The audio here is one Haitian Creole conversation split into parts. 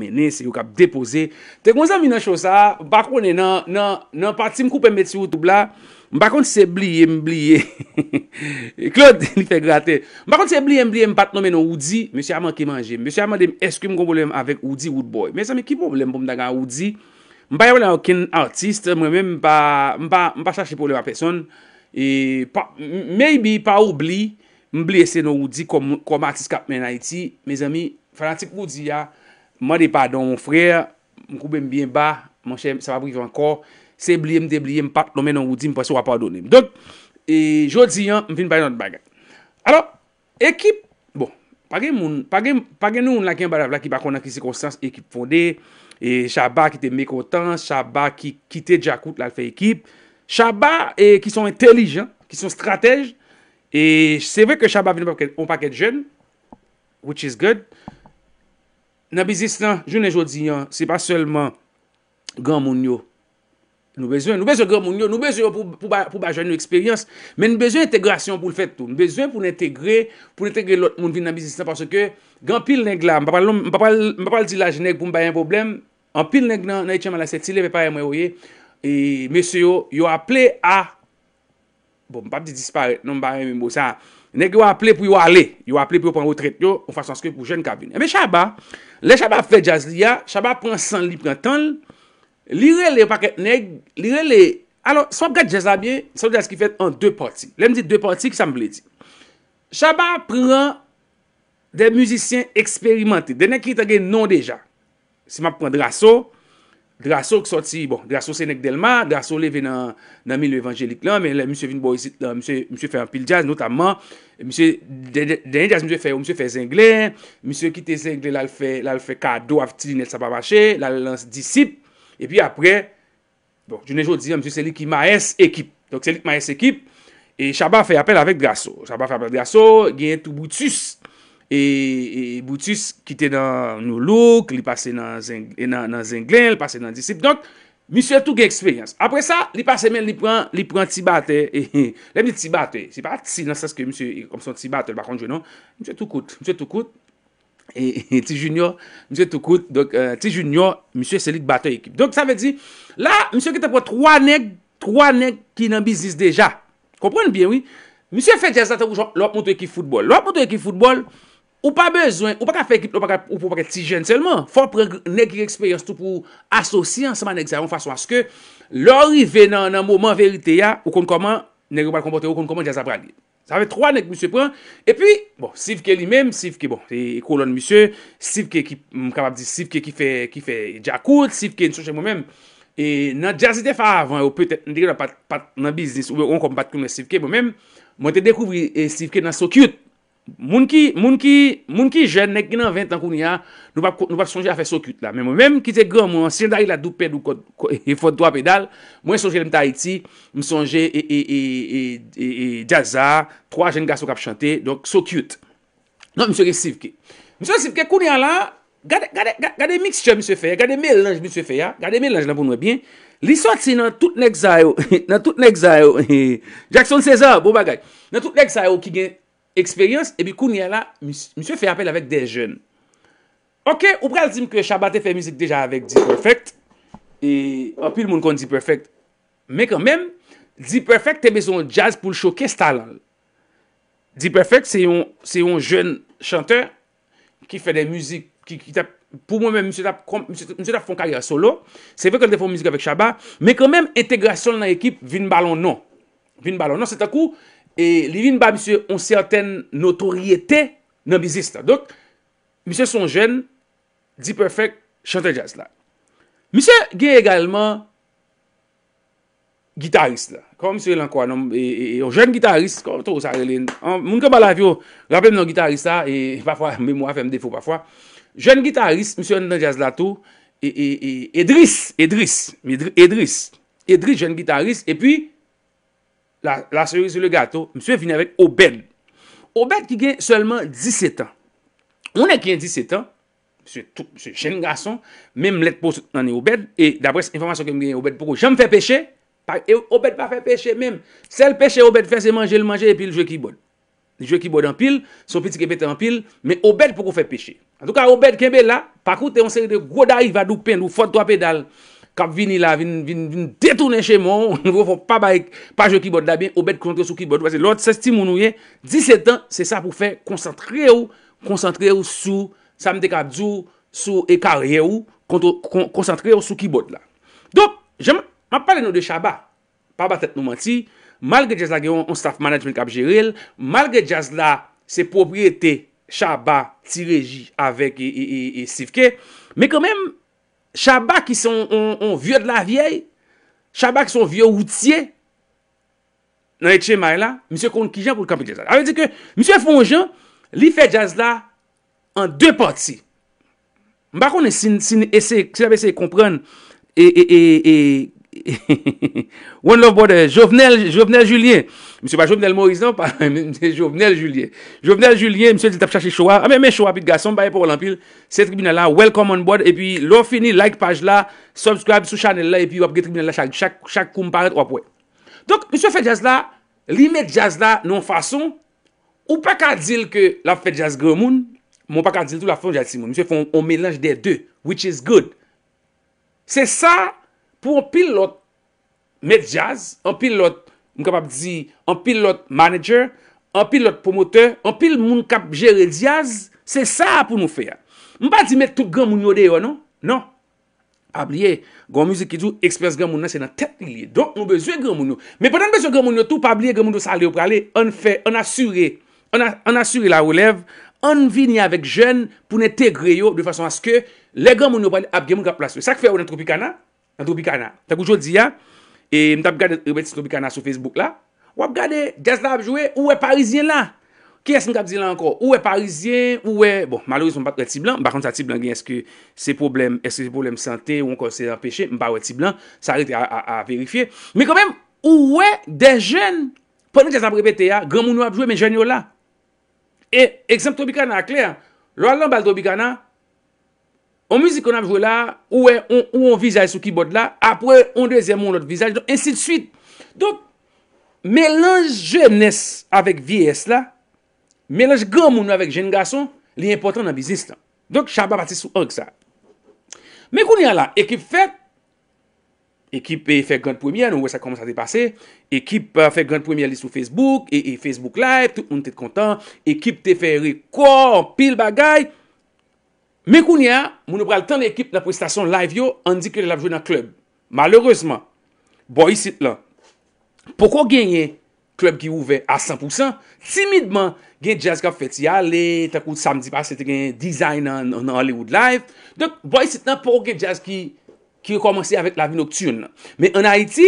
Mene se yo kap depoze Tek mwen zami nan chosa Mbakone nan patim koupen beti Youtube la Mbakone se bliye mbliye Hehehehe Mbakone se bliye mbliye mpat nome no Udi Mwen se yaman ki manje Mwen se yaman dem eskrim kon bolem avek Udi Woodboy Mwen zami ki bolem pou mdaga Udi Mwen mwen mwen mpa Mwen mpa chache polewa person Eee Mwen mbi pa oubli Mbli ese no Udi kom artist kap men a iti Mwen zami fanatik Udi ya Mwen de pardon mwen frè, mwen koube mwen biye mba, mwen chèm, sa va privi ankor, se bliye mwen debliye mwen pat, lomen nan wou di mwen pwese wap pardonem. Don, e jodi an, mwen fin pa yon bagat. Alors, ekip, bon, pagè moun, pagè moun la gen badav la ki bakon nan krisi konsans, ekip fondè, e chaba ki te mekotan, chaba ki kite diakout la fe ekip, chaba ki son intelijan, ki son stratej, e se vè ke chaba vin pou on paket jen, which is good, Nabi Zistan, jounen jodi yon, se pa selman, gwa moun yo, nou bezo, nou bezo gwa moun yo, nou bezo yo pou baje nou eksperyans, men nou bezo integrasyon pou l fet tou, nou bezo yo pou n'integre, pou n'integre lout moun vin nabi Zistan, parce ke, gwa pil neng la, mpa pal di la jeneg pou mbayen problem, an pil neng nan, nèy tche man la setile, vepare mwen oye, e, mesyo, yo aple a, bon, mpa pdi dispare, non mbayen mwen mwosa, Nèk yo aple pou yo ale, yo aple pou yo pan wotret yo, ou fason skre pou jen kabine. Ebe chaba, le chaba fè jazz li ya, chaba pran san li pran ton, li re le pake, nèk, li re le... Alors, sou ap gade jazz abye, sou jazz ki fèt an dè porti. Lèm di dè porti ki sa m blè di. Chaba pran dè müzisyen eksperimenti, dè nèk ki tage non deja, si m ap pran draso. Drasso ki soti, bon, Drasso senek delma, Drasso euh, le ve nan mi le evanjelik lan, men msye vin bo yisit, msye fè an pil jazz, notamman, msye den jazz msye fè, msye fè zengle, msye ki te zengle la l fè, la l fè kado avtili net sa babache, la l lans disip, epi apre, bon, jenejou diyan, msye selik ma es ekip, donk selik ma es ekip, e Shabba fè apel avek Drasso, Shabba fè apel Drasso, genye tou boutus, E, e, e boutis kite nan nou louk, li pase nan e, zenglen, li pase nan disip. Donk, msye touke experience. Apre sa, li pase men, li pren ti bate. Le mdi ti bate, se pa ti nan saske msye, kom son ti bate, bakon jwenon. Msye toukout, msye toukout. E ti junior, msye toukout. Donk, euh, ti junior, msye selik bate ekip. Donk, sa ve di, la, msye ki te poua 3 neg, 3 neg ki nan bizis deja. Komprouni bien, oui. Msye fe jazate ou jan, lop moun tou ekip foudbol. Lop moun tou ekip foudbol. Ou pa bezwen, ou pa ka fekip, ou pa ka ti jen selman. Fon prek negri eksperyans tout pou asosyan seman negri zavon fason aske lor i ven nan mouman verite ya, ou konkoman negri wapal kompote, ou konkoman jazabragi. Sa ve 3 negri monsye pran. E pi, bon, Sivke li men, Sivke bon, ekolon e monsye, Sivke ki, mkabab di, Sivke ki fe, ki fe jakout, Sivke nsoche moumen, e nan jazite fa avan, ou peutet, nan bizis, ou konkoman pat kounne Sivke moumen, mwen te dekouvri e, Sivke nan sokyout, Moun ki jen, nek gina 20 an kouni an, nou pa sonje afe sou küt la. Menm kite gwa moun, si yon dayi la dupèd ou kote, e fote dwa pedal, moun sonje mta iti, msonje e djaza, 3 jen gaso kap chante, donc sou küt. Non, msou gen sivke. Msou gen sivke kouni an la, gade mixtyon msou feya, gade melange msou feya, gade melange nan pou nou e bien. Li sot si nan tout nek zayou, nan tout nek zayou, Jackson Cesar, bou bagay, nan tout nek zayou ki gen... Ebi kou ni ala, msye fè apel avèk de jen. Ok, ou pral di m ke Shabatè fè müzik deja avèk D-Perfect. E apil moun kon D-Perfect. Mè kèmèm, D-Perfect te mè son jazz pou l'show kèsta lal. D-Perfect se yon jen chanteur ki fè de müzik ki te... Pou mwen mè msye ta fon karya solo. Se vèk an te fon müzik avèk Shabat. Mè kèmèm, etegrasyon nan ekip vin balon non. Vin balon non, se takou... Et les vins bas, monsieur, ont certaine notoriété nan biziste. Donc, monsieur sont jeune, dit perfect, chanteur jazz là. Monsieur, il y a également... Guitarriste là. Comme monsieur l'en croit, non? Et au jeune guitariste, comme toi, ça relène. Mouni, comme à l'avion, rappelez-vous le guitariste là. Et parfois, mémoire, ferme défaut, parfois. Jeune guitariste, monsieur, nan jazz là tout. Et driss, et driss. Et driss. Et driss, jeune guitariste. Et puis... la seri sou le gato, mswe fin avèk Obèd. Obèd ki gen selman 17 an. Mwenè ki gen 17 an, mswe chen gason, mèm let pou anè Obèd, et d'apres informasyon ke mwen gen Obèd pou kou, jèm fè pechè, Obèd pa fè pechè mèm. Sèl pechè Obèd fè se manjè, jèm manjè epil, jèm ki bod. Jèm ki bod anpil, son piti ke petè anpil, mèm Obèd pou kou fè pechè. An tou ka Obèd kenbe la, pa koute yon seri de godayi vadou pen, ou Kap vin la, vin detounen chè mon, ou nou vrefon pa jò kibot la bin, ou bet kontre sou kibot. Wazè lòt, sè stimoun ou yen, 17 ans, sè sa pou fè, konsantre ou, konsantre ou sou, samde kap djou, sou ekari ou, konsantre ou sou kibot la. Dò, jèm, ma pale nou de chaba, pa batèt nou manti, malge jazz la genyon, on staff management kap jere el, malge jazz la, se propriété, chaba, ti reji, avek, e sifke, me kèmèm, Chabak ki son vyo de la viey Chabak ki son vyo outye Nan etche may la Mise kon ki jan pou kapik jazla Mise fon jan li fe jazla An de pati Mba kon e sin ese Ksi la bese kompren E e e e One love brother Jovenel Julien Mse pa Jovenel Maurice nan pa Jovenel Julien Jovenel Julien Mse dit ap chache Choua Ame ah, men Choua pit gason Baye pou olampil Se tribunal la Welcome on board E pi lo fini like page la Subscribe sou chanel la E pi wap ge tribunal la Chak koum paret wap we Donk mse fè jazz la Li met jazz non la non fason Ou pa ka dil ke la fè jazz gremoun Mon pa ka dil tou la fè jazz simon Mse fè on mélange de de Which is good Se sa Mse fè pou an pil lot med jazz, an pil lot, m kap ap di, an pil lot manager, an pil lot promoteur, an pil moun kap jere jazz, se sa pou nou fe ya. M ba di met tout gwa mounyo de yo, non? Non. A blye, gwa mouzik ki djou, ekspres gwa moun nan se nan tet li li. Don, m bezwe gwa mounyo. Me podan bezwe gwa mounyo tou, pa blye gwa mounyo sa li yo prale, an fe, an asure, an asure la oulev, an vini avek jen, pou nete greyo, de fason aske, le gwa mounyo prale, ap gen moun kap plaswe. Sa k fe ou Tèk oujodi ya, e mta ap gade repetis nou bikana sou Facebook bon, la Ou ap gade, jazda ap jowe, ou e parizien la Ki es mta ap zile anko, ou e parizien, ou e... Bon, maloriz mwen patre ti blan, mba konta ti blan gen eske se problem, eske se problem sante, mwen konser ap peche Mba wè ti blan, sa arite a verifiye Me konwèm, ou e de jen, pote mwen jazda ap repete ya, gran moun ou ap jowe men jen yo la E, eksem tou bikana akler, lwa lan bal tou bikana On mizi kon an jou la, ou an vizay sou kibote la, apre, an dezemon lout vizay, don, ensi de suite. Don, melanj jemnes avèk viyes la, melanj gamoun avèk jen gason, li importan nan bizis la. Don, chaba pati sou an kisa. Men kon yon la, ekip fèt, ekip fè grand premier, nou wè sa koman sa depase, ekip fè grand premier li sou Facebook, e Facebook Live, tout, on te kontan, ekip te fè rekord, pil bagay, Mè koun ya, moun nou pral tan ekip nan prestasyon live yo, an di ke lè la vjou nan klub. Malheureseman, boy sit lan, poko genye klub ki ouve a 100%, timidman gen jazz ka feti ya, lè tenkou samdi pas ete gen design nan Hollywood live. Donk, boy sit lan, poko gen jazz ki, ki wè komanse avèk la vjou noktyoun lan. Mè an Haiti,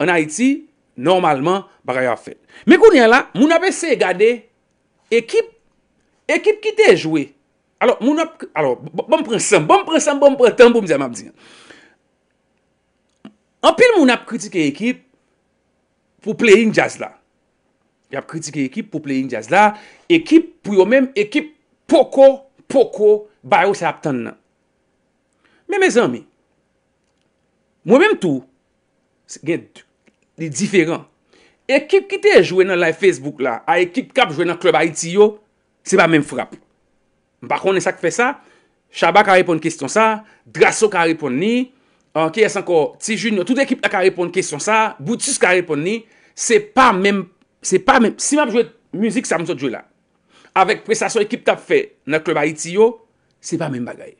an Haiti, normalman, baka ya fet. Mè koun ya la, moun apè se gade, ekip, ekip ki te jwè, Alors, bon prensan, bon prensan, bon prensan pou m diya m ap diyan. Anpil moun ap kritike ekip pou playin jazz la. Yap kritike ekip pou playin jazz la. Ekip pou yo men, ekip poko, poko, bayo sa ap tan nan. Men, men zanmen, mwen men tou, se gen, di diferan. Ekip ki te jwè nan la Facebook la, a ekip kap jwè nan klub Aitiyo, se pa men frapi. Mpa konen sa ki fe sa, Shaba ka repon kestyon sa, Draso ka repon ni, ki esan ko, Ti Junior, tout ekip la ka repon kestyon sa, Boutis ka repon ni, se pa men, se pa men, si mwen jouet müzik, sa mwen soujou la. Awek presasyon ekip ta fe, nan klubayi ti yo, se pa men bagay.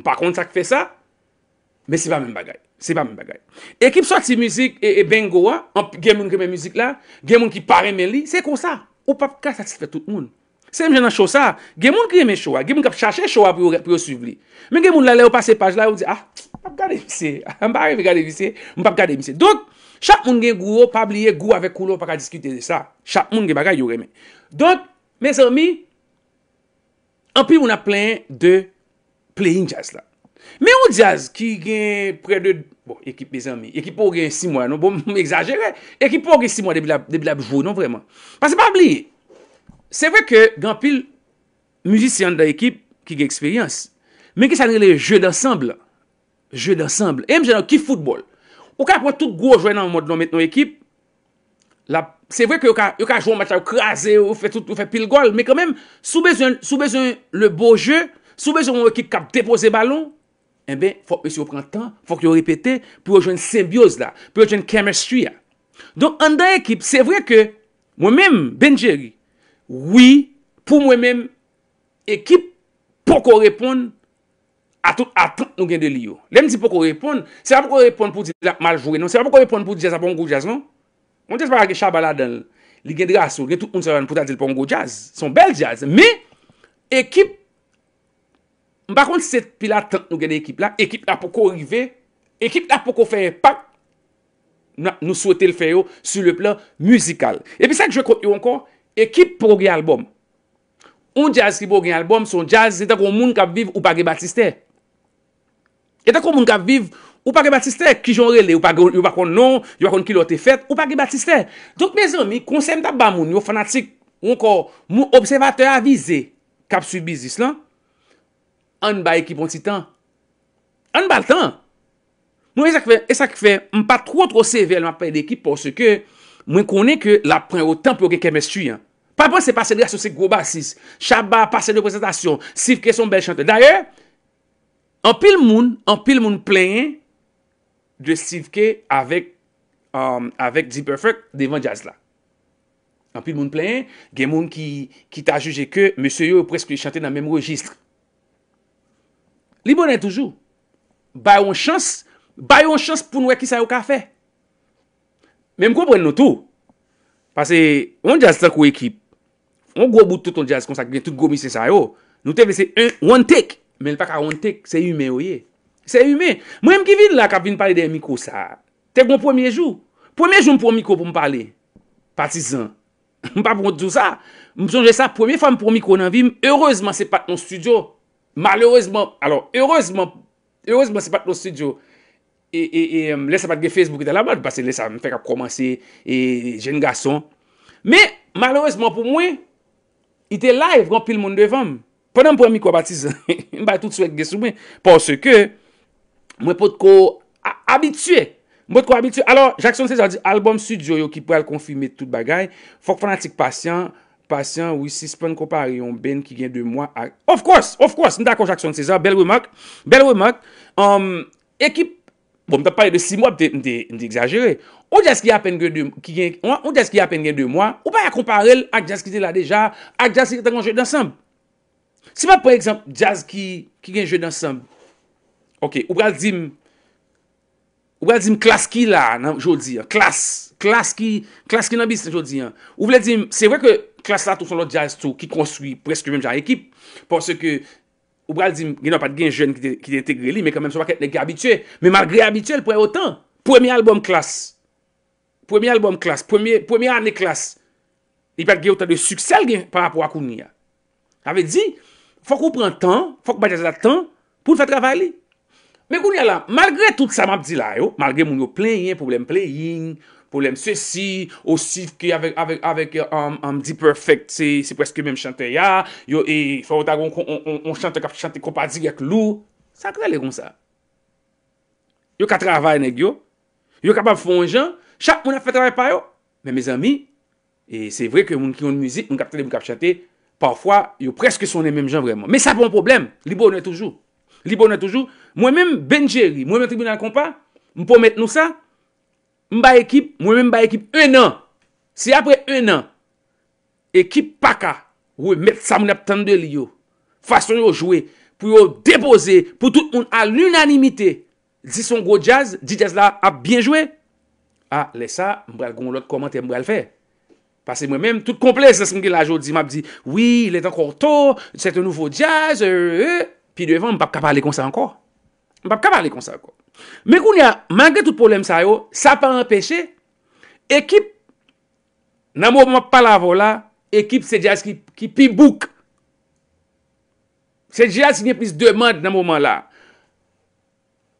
Mpa konen sa ki fe sa, men se pa men bagay, se pa men bagay. Ekip sa ti müzik e, e bengo a, gen mwen ki men müzik la, gen mwen ki pare men li, se kon sa, ou papka sa ti fe tout moun. Se mjen nan chosa, gen moun kremen chowa. Gen moun kap chache chowa pou yo suivli. Men gen moun lalè ou pase page la ou di, ah, pap kade misi. Mpap kade misi. Mpap kade misi. Donk, chak moun gen gwo, pap liye gwo avek kolo paka diskite de sa. Chak moun gen baga yore men. Donk, men san mi, an pi wou na plen de playin jazz la. Men ou jazz ki gen pre de, bon, ekip bezan mi, ekip ou gen si mwa, non? Bon, m exagere. Ekip ou gen si mwa debi la jwo, non vreman? Pase pap liye. Se vwe ke, gan pil mjisi an da ekip ki ge eksperyans, men ki sanre le je d'assemble, je d'assemble, em jen an ki futbol, ou ka pou tout gwo jwen nan mod nou met nou ekip, se vwe ke ou ka jou an matan ou krasen, ou fe pil gol, men kon men sou bezon le bo je, sou bezon ou ekip kap depoze balon, en ben, fok yon pren tan, fok yon repete, pou yo jwen symbiose la, pou yo jwen chemistry la. Don an da ekip, se vwe ke, mwen men, Benjeri, Oui, pou mwen men, ekip poko repon A ton nou gen de li yo Lem di poko repon, se la poko repon pou di la mal jure Se la poko repon pou di jazz non? a pongo jazz bon non? Mwen te se para ge chabala den li gen drasou Ge tout un se van pou ta di pongo jazz Son bel jazz, mi ekip Mba kont se pila ton nou gen de ekip la Ekip la poko rive, ekip la poko fere pa Nou souwete l fere yo su le plan musikal E pi sa ki jwe koti yo ankon Ekip pou gen albom. Un jazz ki pou gen albom, son jazz, etakou moun kap viv ou pa gen Batiste. Etakou moun kap viv ou pa gen Batiste. Ki joun rele, ou pa gen yon bakon non, yon bakon kilote fet, ou pa gen Batiste. Donk me zon, mi konsem tap ba moun, yon fanatik, yon kor, moun observateur avize, kap subi zis lan, an ba ekip an titan. An baltan. Nou, e sak fe, e sak fe, m pa tro tro sevel m apay de ekip, porsi ke, Mwen konen ke la pren wotan pou ge kemestuyen. Pa bon se pase de asosik groba asis. Chaba, pase de prezentasyon. Sivke son bel chante. Daye, an pil moun, an pil moun playen de Sivke avek um, D-Perfect devan jazz la. An pil moun playen, gen moun ki ta juje ke, monsen yo prese ki chante nan menm registre. Libonè toujou. Bayon chans, bayon chans pou noue ki sa yo ka fey. Men m kompren nou tou. Pase, on jaz tak ou ekip. On gwo bout tout on jaz konsak gen, tout gwo mises a yo. Nou te vese un, one take. Men l paka one take, se yume oye. Se yume. Mwen m ki vin la kap vin pale de miko sa. Tek mwen pwemye jou. Pwemye jou m pwemiko pou m pale. Patizan. M pa pwem djou sa. M chonje sa, pwemye fwa m pwemiko nan vi. Ereozman se pat nou studio. Malereozman. Alors, ereozman. Ereozman se pat nou studio. Ereozman. e, e, e, lè sa pat ge Facebook e dan la mat, parce lè sa m fèk ap komanse, e, jen gason, me, malouesman pou mwen, ite live, gwan pil moun devan, pwè nan m pou m mikwa batizan, m bay tout sou ek ge sou mwen, pwòsè ke, mwen pot ko abitue, m pot ko abitue, alò, Jackson Cesar di, albòm sudjo yo ki pou al konfime tout bagay, fòk fanatik pasyan, pasyan, wisi, spèn kompa aryon, ben ki gen dè mwa, of course, of course, nè dakon Jackson Cesar, bel wè mak, bel wè mak, ekip, Bon, m te pare de 6 mwa, m te exagere. Ou jazz ki apen gen 2 mwa, ou pa y a komparel ak jazz ki te la deja, ak jazz ki te gen jen dan sanm. Si pa, pwè exemple, jazz ki gen jen dan sanm. Ok, ou wè a zim, ou wè a zim klas ki la nan jodi, klas, klas ki, klas ki nan bis nan jodi. Ou wè a zim, se wè klas la tou son lò jazz tou ki konstrui preske mèm jan ekip, pwè se ke... Ou bral di, geno pat gen jen ki de integre li, me kèmèm so pa kèmèm ki abitue, me malgre abitue, l pou e otan, premi albom klas, premi albom klas, premi anè klas, i pat gen otan de suksel gen, pèmèm pou akouni ya. Ave di, fòk ou pran tan, fòk bèjè zat tan, pou l fè travè li. Mèkouni ya la, malgre tout sa map di la yo, malgre moun yo pleyin, poublem pleyin, moun yo pleyin, Se si, osif ki avek am di perfect, se preske men chante ya, yo e fawot agon kon chante kap chante kompa di yak lou, sa akla le kon sa. Yo ka travay neg yo, yo kapab fon jan, chak moun a fay travay pa yo, men me zami, e se vre ke moun ki yon mouzik, moun kap chante, moun kap chante, pawfwa, yo preske sonen men jan vreman. Men sa bon problem, libo nou e toujou, libo nou e toujou, mwen men ben jeri, mwen men tribunal kompa, mwen pou met nou sa, Mba ekip, mwen mba ekip, un an, si apre un an, ekip paka, wè met sa moun ap tende li yo, fason yo jwè, pou yo depose, pou tout moun al unanimite, si son go jazz, di jazz la ap bien jwè, a, lè sa, mbèl goun lòt komante mbèl fè. Pase mwen mèm, tout komplez, lè se mke la jwè di, mbèl di, wè, lè tan kon to, sete nouvo jazz, e, e, e, pi devan mbèl kapalè kon sa ankon, mbèl kapalè kon sa ankon. Men koun ya man gen tout problem sa yo Sa pa empèche Ekip Nan moun moun palavon la Ekip Sejaz ki pi bouk Sejaz niye plis demand nan moun moun la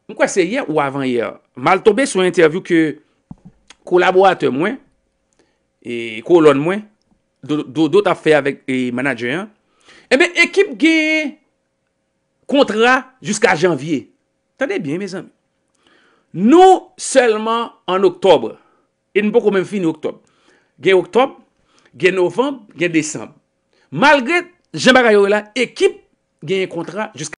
Mwen kwa se yè ou avan yè Mal tombe sou interview ke Kolaboratè mwen E kolon mwen Dout afè avèk e manajè E men ekip eh gen Kontra Juska janvye Tande bien mè zanm Nou, selman an oktobre. E nou pou koumen fi nou oktobre. Gen oktobre, gen novembe, gen desembe. Malget, jen bagayou la ekip gen yon kontra, jiska